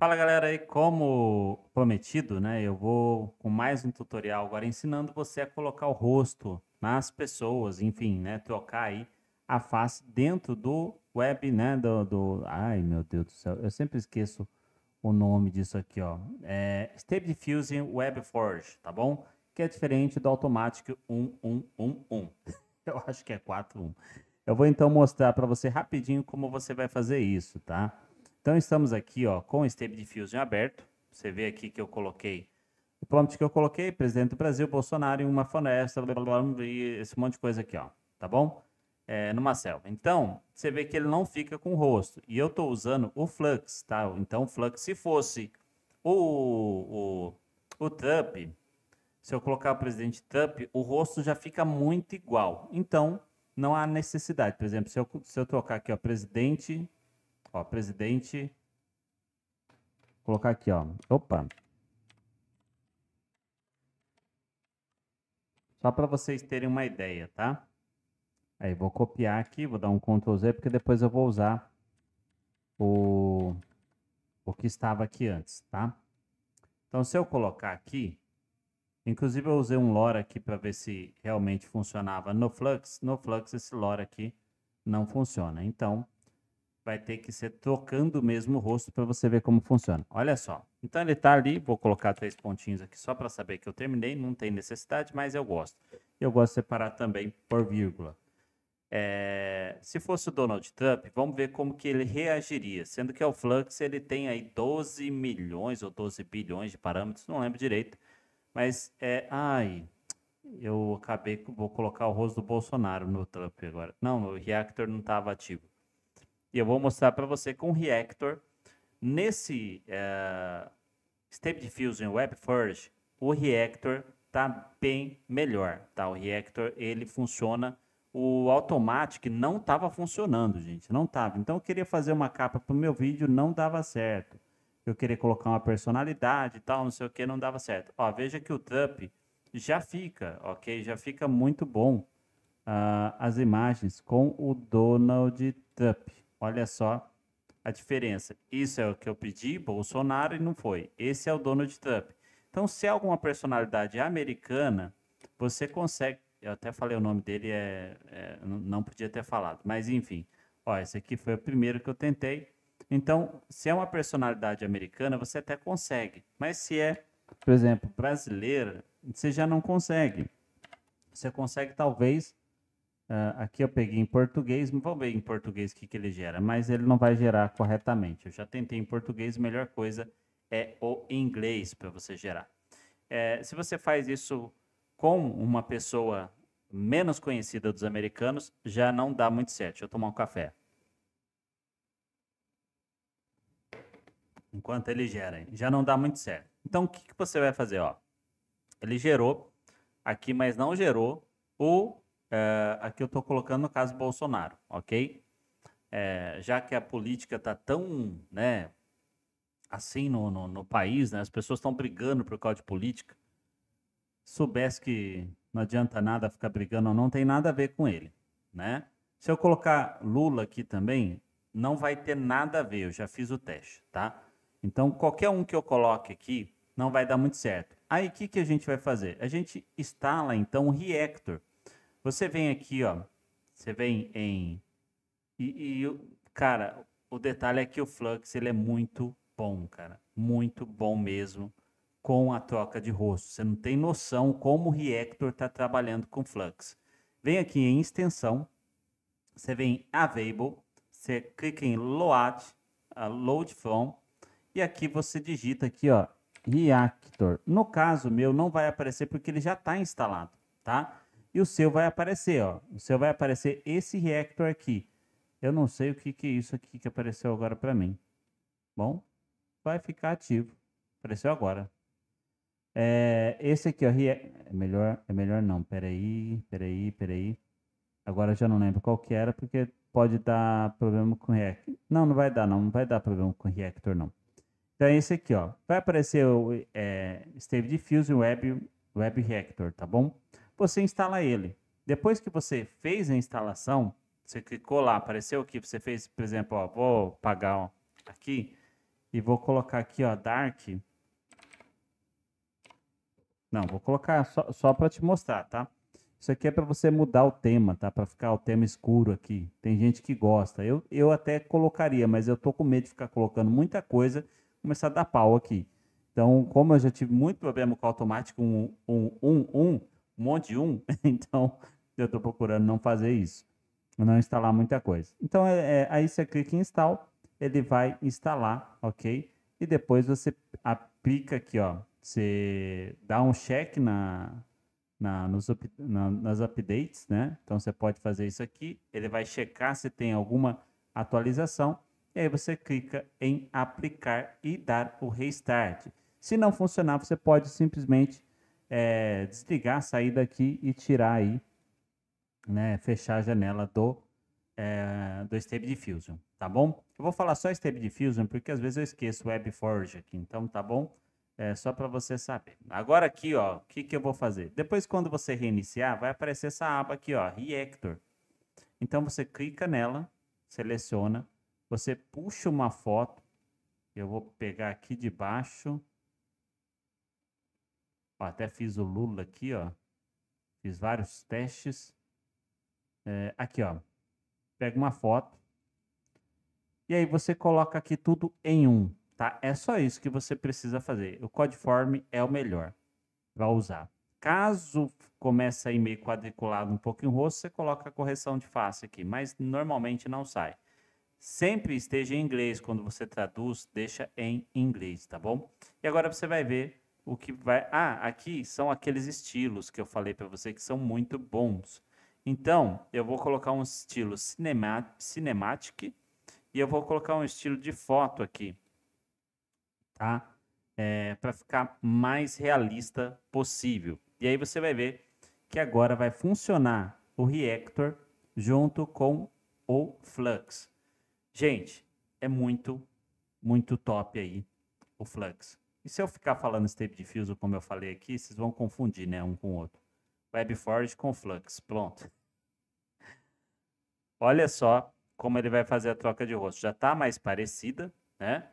Fala galera aí, como prometido, né? Eu vou com mais um tutorial agora ensinando você a colocar o rosto nas pessoas, enfim, né? Trocar aí a face dentro do web, né? Do, do... Ai meu Deus do céu, eu sempre esqueço o nome disso aqui, ó. É Stable Diffusion Web Forge, tá bom? Que é diferente do Automatic 1111. eu acho que é 41. Eu vou então mostrar para você rapidinho como você vai fazer isso, tá? Então estamos aqui ó, com o Stable Diffusion aberto. Você vê aqui que eu coloquei o prompt que eu coloquei, presidente do Brasil, Bolsonaro em uma floresta, blá, blá, blá, e esse monte de coisa aqui, ó, tá bom? É, numa selva. Então, você vê que ele não fica com o rosto. E eu estou usando o Flux, tá? Então, o Flux, se fosse o, o, o Trump, se eu colocar o presidente Trump, o rosto já fica muito igual. Então, não há necessidade. Por exemplo, se eu, se eu trocar aqui, o presidente Ó, presidente. Vou colocar aqui, ó. Opa. Só para vocês terem uma ideia, tá? Aí vou copiar aqui, vou dar um Ctrl Z, porque depois eu vou usar o, o que estava aqui antes, tá? Então, se eu colocar aqui, inclusive eu usei um lore aqui para ver se realmente funcionava no Flux. No Flux, esse lore aqui não funciona. Então, vai ter que ser tocando mesmo o rosto para você ver como funciona. Olha só. Então ele está ali, vou colocar três pontinhos aqui só para saber que eu terminei, não tem necessidade, mas eu gosto. Eu gosto de separar também por vírgula. É, se fosse o Donald Trump, vamos ver como que ele reagiria, sendo que é o Flux ele tem aí 12 milhões ou 12 bilhões de parâmetros, não lembro direito, mas é, ai, eu acabei, vou colocar o rosto do Bolsonaro no Trump agora. Não, o Reactor não estava ativo. E eu vou mostrar para você com o Reactor. Nesse uh, Step Diffusion WebForge, o Reactor tá bem melhor, tá? O Reactor, ele funciona... O Automatic não estava funcionando, gente. Não estava. Então eu queria fazer uma capa para o meu vídeo, não dava certo. Eu queria colocar uma personalidade e tal, não sei o que, não dava certo. Ó, veja que o Trump já fica, ok? Já fica muito bom uh, as imagens com o Donald Trump. Olha só a diferença. Isso é o que eu pedi, Bolsonaro, e não foi. Esse é o Donald Trump. Então, se é alguma personalidade americana, você consegue. Eu até falei o nome dele, é, é não podia ter falado, mas enfim. Ó, esse aqui foi o primeiro que eu tentei. Então, se é uma personalidade americana, você até consegue. Mas se é, por exemplo, brasileira, você já não consegue. Você consegue, talvez, Uh, aqui eu peguei em português, vamos ver em português o que, que ele gera, mas ele não vai gerar corretamente. Eu já tentei em português, a melhor coisa é o inglês para você gerar. É, se você faz isso com uma pessoa menos conhecida dos americanos, já não dá muito certo. Deixa eu tomar um café. Enquanto ele gera, já não dá muito certo. Então, o que, que você vai fazer? Ó, ele gerou aqui, mas não gerou o Uh, aqui eu estou colocando no caso Bolsonaro, ok? É, já que a política está tão né, assim no, no, no, país, né, as pessoas estão brigando por causa de política, soubesse que não adianta nada ficar brigando, não tem nada a ver com ele. Né? Se eu colocar Lula aqui também, não vai ter nada a ver, eu já fiz o teste, tá? Então, qualquer um que eu coloque aqui não vai dar muito certo. Aí, o que, que a gente vai fazer? A gente instala, então, o Reactor, você vem aqui, ó. Você vem em. E, e cara, o detalhe é que o Flux ele é muito bom, cara. Muito bom mesmo com a troca de rosto. Você não tem noção como o Reactor está trabalhando com Flux. Vem aqui em extensão, você vem em Available, você clica em Load, Load From, e aqui você digita aqui, ó, Reactor. No caso meu, não vai aparecer porque ele já está instalado, tá? e o seu vai aparecer, ó. O seu vai aparecer esse reactor aqui. Eu não sei o que, que é isso aqui que apareceu agora para mim. Bom, vai ficar ativo. Apareceu agora. É, esse aqui, ó, é melhor, é melhor não. Peraí, peraí, peraí. Agora já não lembro qual que era, porque pode dar problema com reactor. Não, não vai dar, não. Não vai dar problema com reactor, não. Então é esse aqui, ó. Vai aparecer o é, Stable Diffusion Web, Web Reactor, tá bom? você instala ele. Depois que você fez a instalação, você clicou lá, apareceu que você fez, por exemplo, ó, vou pagar ó, aqui e vou colocar aqui, ó, dark. Não, vou colocar só, só para te mostrar, tá? Isso aqui é para você mudar o tema, tá? Para ficar o tema escuro aqui. Tem gente que gosta. Eu, eu até colocaria, mas eu tô com medo de ficar colocando muita coisa, começar a dar pau aqui. Então, como eu já tive muito problema com o automático um um um um monte de um, então eu estou procurando não fazer isso, não instalar muita coisa. Então é, é, aí você clica em install, ele vai instalar, ok? E depois você aplica aqui, ó, você dá um check na, na, nos, na, nas updates, né? Então você pode fazer isso aqui, ele vai checar se tem alguma atualização, e aí você clica em aplicar e dar o restart. Se não funcionar, você pode simplesmente é, desligar, sair daqui e tirar aí, né, fechar a janela do, é, do Stable Diffusion, tá bom? Eu vou falar só Stable Diffusion porque às vezes eu esqueço WebForge aqui, então tá bom? É só para você saber. Agora aqui, ó, o que, que eu vou fazer? Depois quando você reiniciar, vai aparecer essa aba aqui, ó, Reactor. Então você clica nela, seleciona, você puxa uma foto, eu vou pegar aqui de baixo, Ó, até fiz o Lula aqui, ó. Fiz vários testes. É, aqui, ó. Pega uma foto. E aí você coloca aqui tudo em um, tá? É só isso que você precisa fazer. O Codeform é o melhor para usar. Caso comece aí meio quadriculado um pouquinho o rosto, você coloca a correção de face aqui, mas normalmente não sai. Sempre esteja em inglês, quando você traduz, deixa em inglês, tá bom? E agora você vai ver o que vai. Ah, aqui são aqueles estilos que eu falei para você que são muito bons. Então, eu vou colocar um estilo cinema... cinematic e eu vou colocar um estilo de foto aqui, tá? É, para ficar mais realista possível. E aí você vai ver que agora vai funcionar o Reactor junto com o Flux. Gente, é muito, muito top aí o Flux. E se eu ficar falando Step Diffuser, como eu falei aqui, vocês vão confundir, né, um com o outro. WebForge com Flux, pronto. Olha só como ele vai fazer a troca de rosto. Já está mais parecida, né?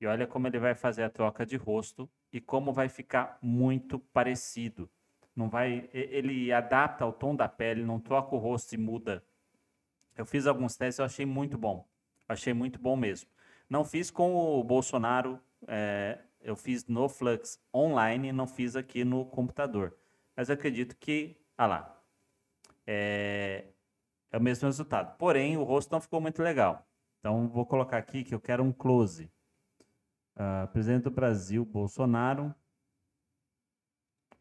E olha como ele vai fazer a troca de rosto e como vai ficar muito parecido. Não vai, ele adapta o tom da pele, não troca o rosto e muda. Eu fiz alguns testes, eu achei muito bom, achei muito bom mesmo. Não fiz com o Bolsonaro, é, eu fiz no Flux online, não fiz aqui no computador. Mas eu acredito que, ah lá, é, é o mesmo resultado. Porém, o rosto não ficou muito legal. Então, vou colocar aqui que eu quero um close. Uh, presidente do Brasil, Bolsonaro.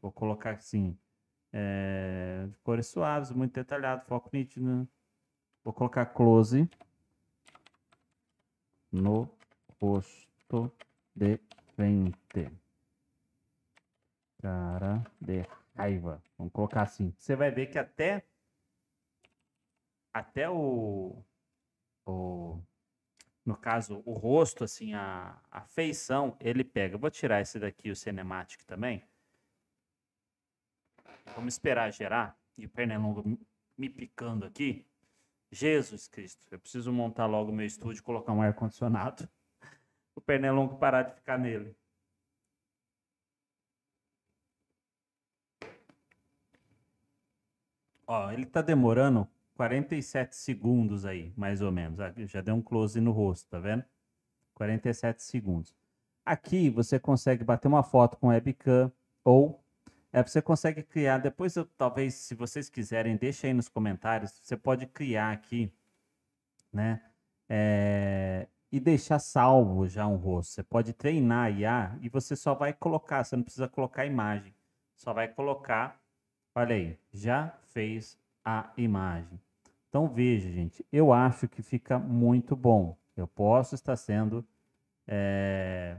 Vou colocar assim, é, cores suaves, muito detalhado, foco nítido. Vou colocar close no rosto de frente. Cara de raiva. Vamos colocar assim. Você vai ver que até. Até o. O. No caso, o rosto, assim, a, a feição, ele pega. Eu vou tirar esse daqui, o Cinematic também. Vamos esperar gerar. E o Pernalonga me picando aqui. Jesus Cristo, eu preciso montar logo meu estúdio e colocar um ar-condicionado o Pernelongo é parar de ficar nele. Ó, ele tá demorando 47 segundos aí, mais ou menos. Ah, já deu um close no rosto, tá vendo? 47 segundos. Aqui você consegue bater uma foto com webcam ou é, você consegue criar. Depois, eu, talvez, se vocês quiserem, deixa aí nos comentários. Você pode criar aqui, né? É, e deixar salvo já um rosto. Você pode treinar IA e você só vai colocar, você não precisa colocar a imagem. Só vai colocar, olha aí, já fez a imagem. Então veja, gente, eu acho que fica muito bom. Eu posso estar sendo. É...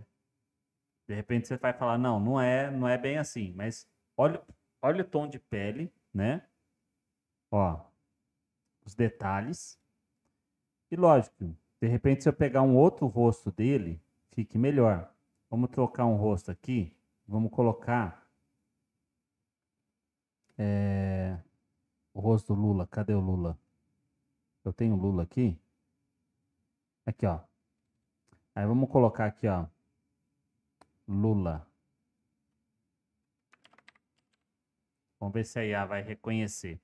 De repente você vai falar, não, não é, não é bem assim. Mas olha, olha o tom de pele, né? Ó, os detalhes. E lógico, de repente, se eu pegar um outro rosto dele, fique melhor. Vamos trocar um rosto aqui. Vamos colocar é, o rosto do Lula. Cadê o Lula? Eu tenho o Lula aqui. Aqui, ó. Aí vamos colocar aqui, ó. Lula. Vamos ver se a IA vai reconhecer.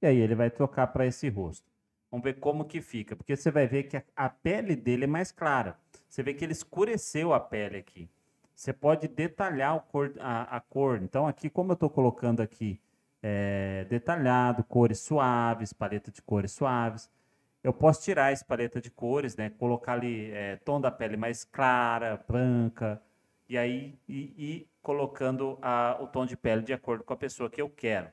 E aí ele vai trocar para esse rosto. Vamos ver como que fica, porque você vai ver que a pele dele é mais clara. Você vê que ele escureceu a pele aqui. Você pode detalhar cor, a, a, cor. Então, aqui, como eu estou colocando aqui é, detalhado, cores suaves, paleta de cores suaves, eu posso tirar essa paleta de cores, né? Colocar ali é, tom da pele mais clara, branca, e aí e, e colocando a, o tom de pele de acordo com a pessoa que eu quero.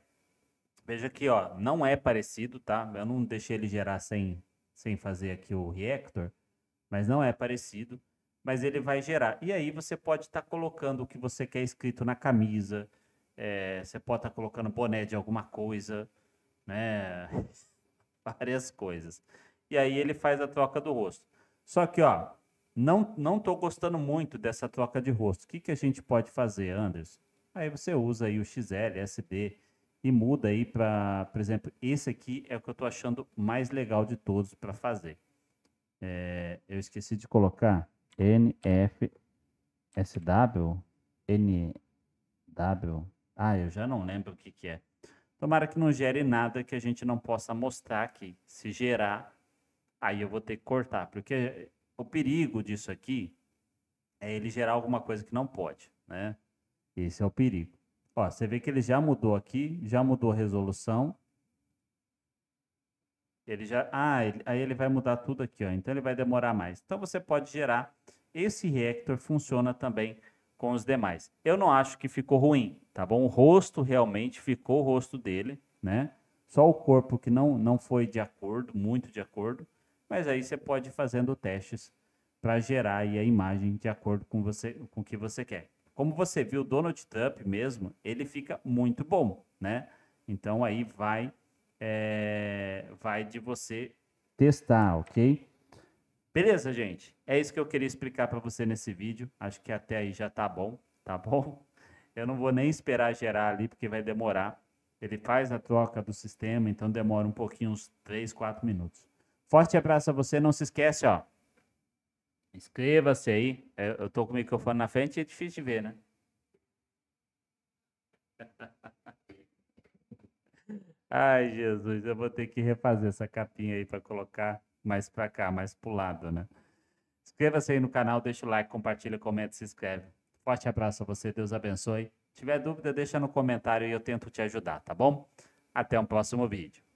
Veja aqui, ó, não é parecido, tá? Eu não deixei ele gerar sem, sem fazer aqui o reactor, mas não é parecido, mas ele vai gerar. E aí você pode estar tá colocando o que você quer escrito na camisa, é, você pode estar tá colocando boné de alguma coisa, né? Várias coisas. E aí ele faz a troca do rosto. Só que, ó, não não tô gostando muito dessa troca de rosto. O que, que a gente pode fazer, Anderson? Aí você usa aí o XL, SD, e muda aí para, por exemplo, esse aqui é o que eu estou achando mais legal de todos para fazer. É, eu esqueci de colocar NFSW, NW, ah, eu já não lembro o que, que é. Tomara que não gere nada que a gente não possa mostrar aqui. Se gerar, aí eu vou ter que cortar, porque o perigo disso aqui é ele gerar alguma coisa que não pode, né? Esse é o perigo. Ó, você vê que ele já mudou aqui, já mudou a resolução. Ele já, ah, ele, aí ele vai mudar tudo aqui, ó. Então ele vai demorar mais. Então você pode gerar. Esse reactor funciona também com os demais. Eu não acho que ficou ruim, tá bom? O rosto realmente ficou o rosto dele, né? Só o corpo que não não foi de acordo, muito de acordo. Mas aí você pode ir fazendo testes para gerar aí a imagem de acordo com você com o que você quer. Como você viu, Donald Trump mesmo, ele fica muito bom, né? Então aí vai, é, vai de você testar, ok? Beleza, gente. É isso que eu queria explicar para você nesse vídeo. Acho que até aí já tá bom, tá bom? Eu não vou nem esperar gerar ali, porque vai demorar. Ele faz a troca do sistema, então demora um pouquinho, uns 3, 4 minutos. Forte abraço a você. Não se esquece, ó. Inscreva-se aí. É, eu tô com o microfone na frente, é difícil de ver, né? Ai, Jesus, eu vou ter que refazer essa capinha aí para colocar mais para cá, mais pro lado, né? Inscreva-se aí no canal, deixa o like, compartilha, comenta, se inscreve. Forte abraço a você, Deus abençoe. Se tiver dúvida, deixa no comentário e eu tento te ajudar, tá bom? Até um próximo vídeo.